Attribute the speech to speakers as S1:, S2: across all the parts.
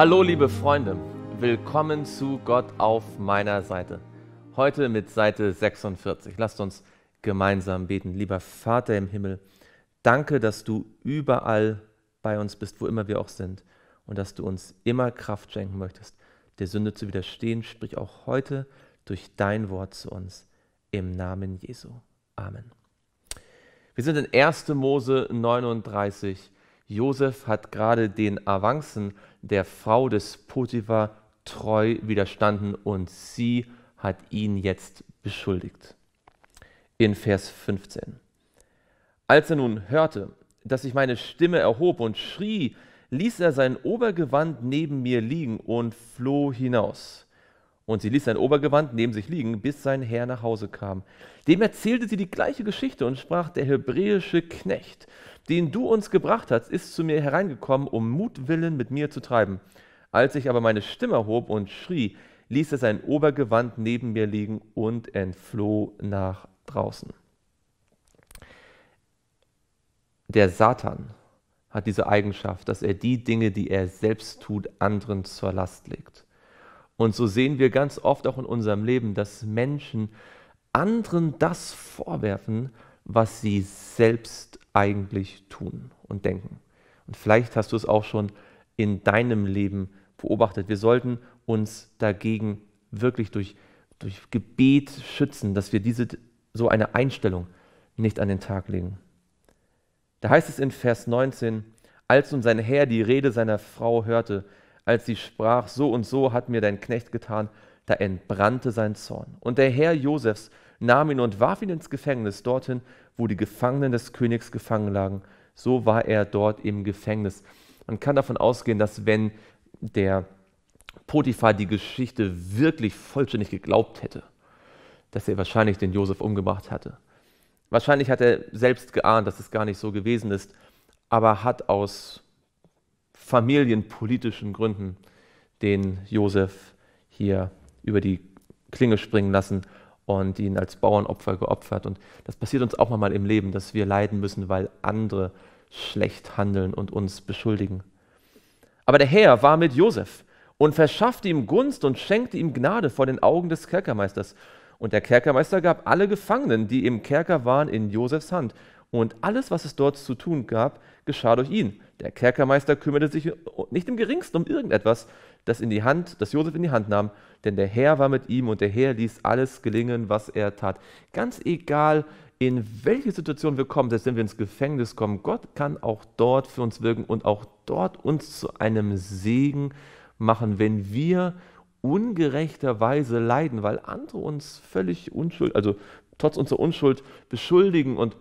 S1: Hallo liebe Freunde, willkommen zu Gott auf meiner Seite. Heute mit Seite 46. Lasst uns gemeinsam beten. Lieber Vater im Himmel, danke, dass du überall bei uns bist, wo immer wir auch sind, und dass du uns immer Kraft schenken möchtest, der Sünde zu widerstehen. Sprich auch heute durch dein Wort zu uns. Im Namen Jesu. Amen. Wir sind in 1. Mose 39 Josef hat gerade den Avancen der Frau des Potiphar treu widerstanden und sie hat ihn jetzt beschuldigt. In Vers 15. Als er nun hörte, dass ich meine Stimme erhob und schrie, ließ er sein Obergewand neben mir liegen und floh hinaus. Und sie ließ sein Obergewand neben sich liegen, bis sein Herr nach Hause kam. Dem erzählte sie die gleiche Geschichte und sprach, der hebräische Knecht, den du uns gebracht hast, ist zu mir hereingekommen, um Mutwillen mit mir zu treiben. Als ich aber meine Stimme erhob und schrie, ließ er sein Obergewand neben mir liegen und entfloh nach draußen. Der Satan hat diese Eigenschaft, dass er die Dinge, die er selbst tut, anderen zur Last legt. Und so sehen wir ganz oft auch in unserem Leben, dass Menschen anderen das vorwerfen, was sie selbst eigentlich tun und denken. Und vielleicht hast du es auch schon in deinem Leben beobachtet. Wir sollten uns dagegen wirklich durch, durch Gebet schützen, dass wir diese, so eine Einstellung nicht an den Tag legen. Da heißt es in Vers 19, als nun sein Herr die Rede seiner Frau hörte, als sie sprach, so und so hat mir dein Knecht getan, da entbrannte sein Zorn. Und der Herr Josefs nahm ihn und warf ihn ins Gefängnis, dorthin, wo die Gefangenen des Königs gefangen lagen. So war er dort im Gefängnis. Man kann davon ausgehen, dass wenn der Potiphar die Geschichte wirklich vollständig geglaubt hätte, dass er wahrscheinlich den Josef umgebracht hatte. Wahrscheinlich hat er selbst geahnt, dass es gar nicht so gewesen ist, aber hat aus familienpolitischen Gründen, den Josef hier über die Klinge springen lassen und ihn als Bauernopfer geopfert. Und das passiert uns auch mal im Leben, dass wir leiden müssen, weil andere schlecht handeln und uns beschuldigen. Aber der Herr war mit Josef und verschaffte ihm Gunst und schenkte ihm Gnade vor den Augen des Kerkermeisters. Und der Kerkermeister gab alle Gefangenen, die im Kerker waren, in Josefs Hand und alles, was es dort zu tun gab, geschah durch ihn. Der Kerkermeister kümmerte sich nicht im geringsten um irgendetwas, das in die Hand, das Josef in die Hand nahm, denn der Herr war mit ihm und der Herr ließ alles gelingen, was er tat. Ganz egal, in welche Situation wir kommen, selbst wenn wir ins Gefängnis kommen, Gott kann auch dort für uns wirken und auch dort uns zu einem Segen machen, wenn wir ungerechterweise leiden, weil andere uns völlig unschuld, also trotz unserer Unschuld beschuldigen und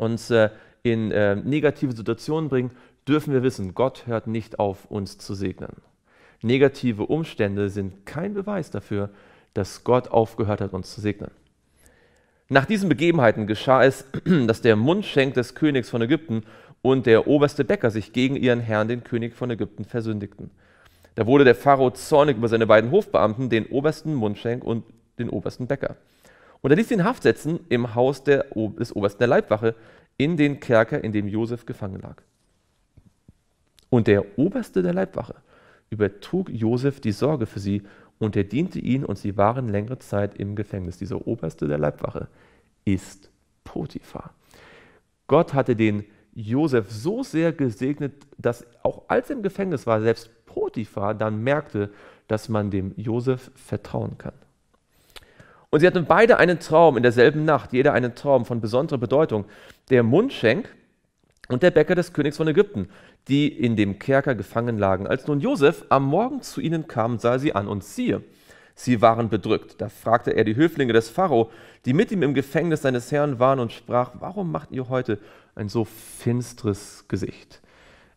S1: uns äh, in äh, negative Situationen bringen, dürfen wir wissen, Gott hört nicht auf, uns zu segnen. Negative Umstände sind kein Beweis dafür, dass Gott aufgehört hat, uns zu segnen. Nach diesen Begebenheiten geschah es, dass der Mundschenk des Königs von Ägypten und der oberste Bäcker sich gegen ihren Herrn, den König von Ägypten, versündigten. Da wurde der Pharao zornig über seine beiden Hofbeamten, den obersten Mundschenk und den obersten Bäcker. Und er ließ ihn Haft setzen im Haus der, des Obersten der Leibwache, in den Kerker, in dem Josef gefangen lag. Und der Oberste der Leibwache übertrug Josef die Sorge für sie und er diente ihnen und sie waren längere Zeit im Gefängnis. Dieser Oberste der Leibwache ist Potiphar. Gott hatte den Josef so sehr gesegnet, dass auch als er im Gefängnis war, selbst Potiphar dann merkte, dass man dem Josef vertrauen kann. Und sie hatten beide einen Traum in derselben Nacht, jeder einen Traum von besonderer Bedeutung. Der Mundschenk und der Bäcker des Königs von Ägypten, die in dem Kerker gefangen lagen. Als nun Josef am Morgen zu ihnen kam, sah sie an und siehe, sie waren bedrückt. Da fragte er die Höflinge des Pharao, die mit ihm im Gefängnis seines Herrn waren, und sprach: Warum macht ihr heute ein so finstres Gesicht?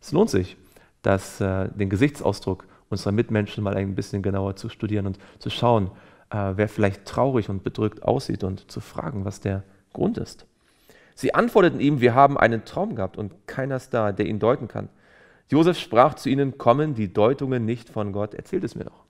S1: Es lohnt sich, dass, äh, den Gesichtsausdruck unserer Mitmenschen mal ein bisschen genauer zu studieren und zu schauen, äh, wer vielleicht traurig und bedrückt aussieht und zu fragen, was der Grund ist. Sie antworteten ihm, wir haben einen Traum gehabt und keiner ist da, der ihn deuten kann. Josef sprach zu ihnen, kommen die Deutungen nicht von Gott, erzählt es mir doch.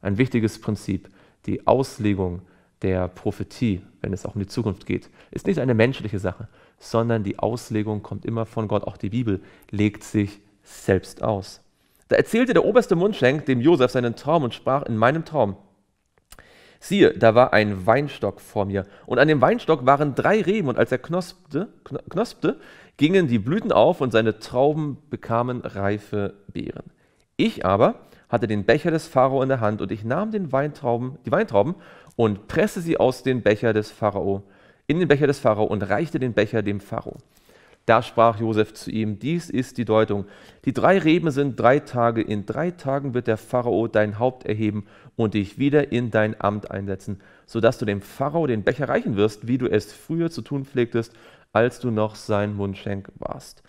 S1: Ein wichtiges Prinzip, die Auslegung der Prophetie, wenn es auch um die Zukunft geht, ist nicht eine menschliche Sache, sondern die Auslegung kommt immer von Gott. Auch die Bibel legt sich selbst aus. Da erzählte der oberste Mundschenk dem Josef seinen Traum und sprach, in meinem Traum Siehe, da war ein Weinstock vor mir, und an dem Weinstock waren drei Reben, und als er knospte, knospte, gingen die Blüten auf, und seine Trauben bekamen reife Beeren. Ich aber hatte den Becher des Pharao in der Hand, und ich nahm den Weintrauben, die Weintrauben und presste sie aus dem Becher des Pharao in den Becher des Pharao und reichte den Becher dem Pharao. Da sprach Josef zu ihm, dies ist die Deutung. Die drei Reben sind drei Tage, in drei Tagen wird der Pharao dein Haupt erheben und dich wieder in dein Amt einsetzen, sodass du dem Pharao den Becher reichen wirst, wie du es früher zu tun pflegtest, als du noch sein Mundschenk warst.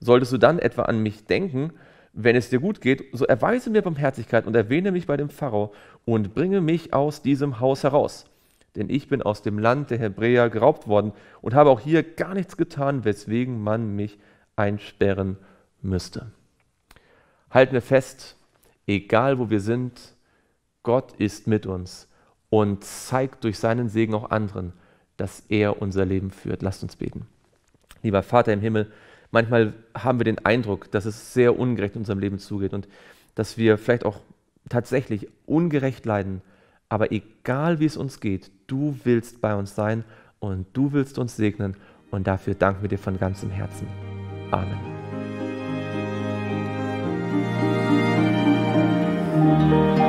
S1: Solltest du dann etwa an mich denken, wenn es dir gut geht, so erweise mir Barmherzigkeit und erwähne mich bei dem Pharao und bringe mich aus diesem Haus heraus denn ich bin aus dem Land der Hebräer geraubt worden und habe auch hier gar nichts getan, weswegen man mich einsperren müsste. Halten wir fest, egal wo wir sind, Gott ist mit uns und zeigt durch seinen Segen auch anderen, dass er unser Leben führt. Lasst uns beten. Lieber Vater im Himmel, manchmal haben wir den Eindruck, dass es sehr ungerecht in unserem Leben zugeht und dass wir vielleicht auch tatsächlich ungerecht leiden aber egal wie es uns geht, du willst bei uns sein und du willst uns segnen. Und dafür danken wir dir von ganzem Herzen. Amen. thank you